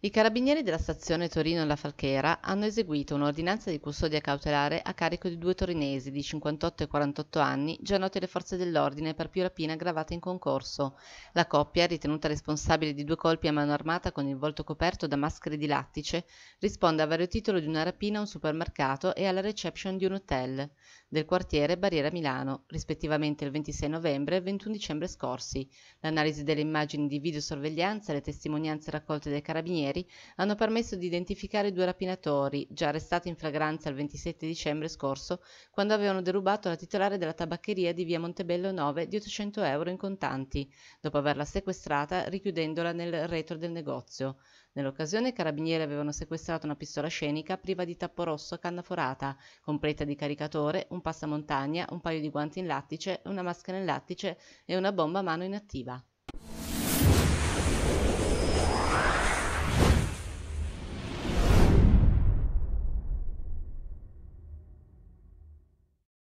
I carabinieri della stazione Torino La Falchera hanno eseguito un'ordinanza di custodia cautelare a carico di due torinesi di 58 e 48 anni già noti alle forze dell'ordine per più rapina aggravata in concorso. La coppia, ritenuta responsabile di due colpi a mano armata con il volto coperto da maschere di lattice, risponde a vario titolo di una rapina a un supermercato e alla reception di un hotel del quartiere Barriera Milano, rispettivamente il 26 novembre e il 21 dicembre scorsi. L'analisi delle immagini di videosorveglianza e le testimonianze raccolte dai carabinieri centimetri hanno permesso di identificare due rapinatori, già arrestati in flagranza il 27 dicembre scorso, quando avevano derubato la titolare della tabaccheria di via Montebello 9 di 800 euro in contanti, dopo averla sequestrata richiudendola nel retro del negozio. Nell'occasione i carabinieri avevano sequestrato una pistola scenica priva di tappo rosso a canna forata, completa di caricatore, un passamontagna, un paio di guanti in lattice, una maschera in lattice e una bomba a mano inattiva.